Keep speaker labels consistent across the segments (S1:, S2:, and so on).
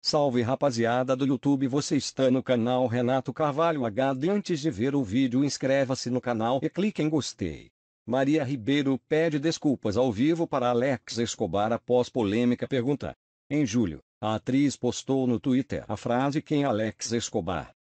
S1: Salve rapaziada do YouTube, você está no canal Renato Carvalho HD. Antes de ver o vídeo, inscreva-se no canal e clique em gostei. Maria Ribeiro pede desculpas ao vivo para Alex Escobar após polêmica pergunta. Em julho, a atriz postou no Twitter a frase Quem é Alex Escobar?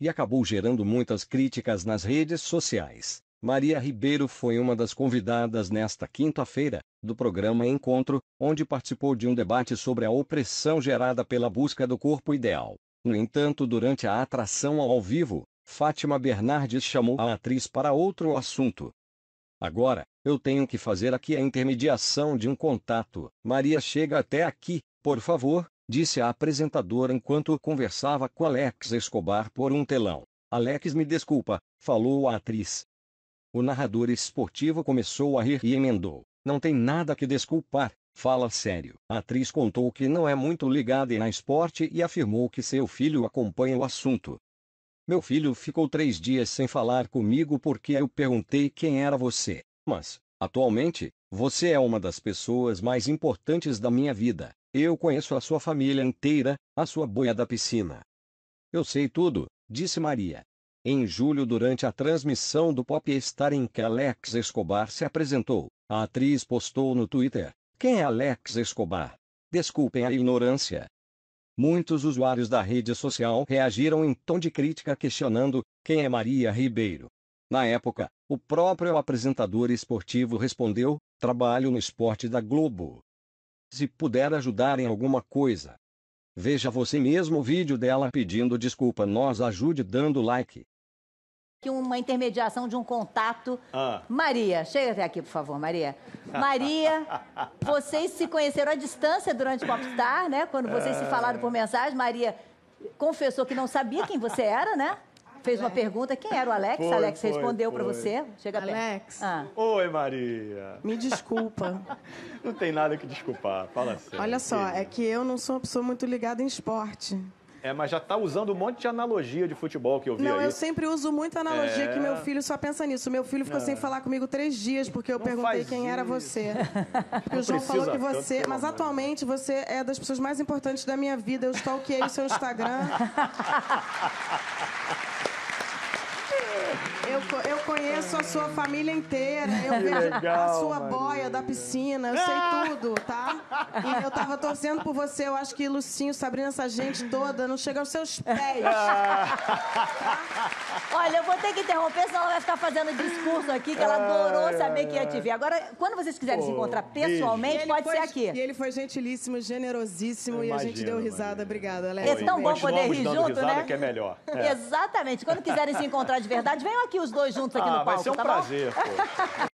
S1: e acabou gerando muitas críticas nas redes sociais. Maria Ribeiro foi uma das convidadas nesta quinta-feira, do programa Encontro, onde participou de um debate sobre a opressão gerada pela busca do corpo ideal. No entanto, durante a atração ao vivo, Fátima Bernardes chamou a atriz para outro assunto. Agora, eu tenho que fazer aqui a intermediação de um contato. Maria chega até aqui, por favor, disse a apresentadora enquanto conversava com Alex Escobar por um telão. Alex me desculpa, falou a atriz. O narrador esportivo começou a rir e emendou. Não tem nada que desculpar, fala sério. A atriz contou que não é muito ligada na esporte e afirmou que seu filho acompanha o assunto. Meu filho ficou três dias sem falar comigo porque eu perguntei quem era você. Mas, atualmente, você é uma das pessoas mais importantes da minha vida. Eu conheço a sua família inteira, a sua boia da piscina. Eu sei tudo, disse Maria. Em julho, durante a transmissão do star em que Alex Escobar se apresentou, a atriz postou no Twitter: Quem é Alex Escobar? Desculpem a ignorância. Muitos usuários da rede social reagiram em tom de crítica questionando quem é Maria Ribeiro. Na época, o próprio apresentador esportivo respondeu: Trabalho no esporte da Globo se puder ajudar em alguma coisa. Veja você mesmo o vídeo dela pedindo desculpa, nós ajude dando like. Uma intermediação de um contato. Ah. Maria, chega até aqui, por favor, Maria. Maria, vocês se conheceram à distância durante o Popstar, né? Quando vocês se falaram por mensagem, Maria confessou que não sabia quem você era, né? fez uma pergunta. Quem era o Alex? Foi, Alex foi, respondeu para você.
S2: Chega Alex.
S1: Ah. Oi, Maria. Me desculpa. não tem nada que desculpar. Fala sério. Olha só, é
S2: que eu não sou uma pessoa muito ligada em esporte.
S1: É, mas já tá usando um monte de analogia de futebol que eu vi Não, aí. eu
S2: sempre uso muita analogia é... que meu filho só pensa nisso. Meu filho ficou é. sem falar comigo três dias porque eu não perguntei quem isso. era você. Porque o João falou que você... Mas atualmente você é das pessoas mais importantes da minha vida. Eu stalkeei o seu Instagram. Eu, eu conheço a sua família inteira, eu vejo legal, a sua Maria. boia da piscina, eu sei ah! tudo, tá? E eu tava torcendo por você, eu acho que Lucinho, Sabrina, essa gente toda não chega aos seus pés. Tá? Olha, eu vou ter que interromper, senão ela vai ficar fazendo discurso aqui, que ela adorou saber que ia te ver. Agora, quando vocês quiserem se encontrar pessoalmente, pode foi, ser aqui. E ele foi gentilíssimo, generosíssimo, e a gente deu risada. Obrigada, Alex. É tão bom poder rir junto, né? que é
S1: melhor. É.
S2: Exatamente. Quando quiserem se encontrar de verdade, verdade. Venham aqui os dois
S1: juntos aqui ah, no palco, vai ser um tá prazer, bom? pô.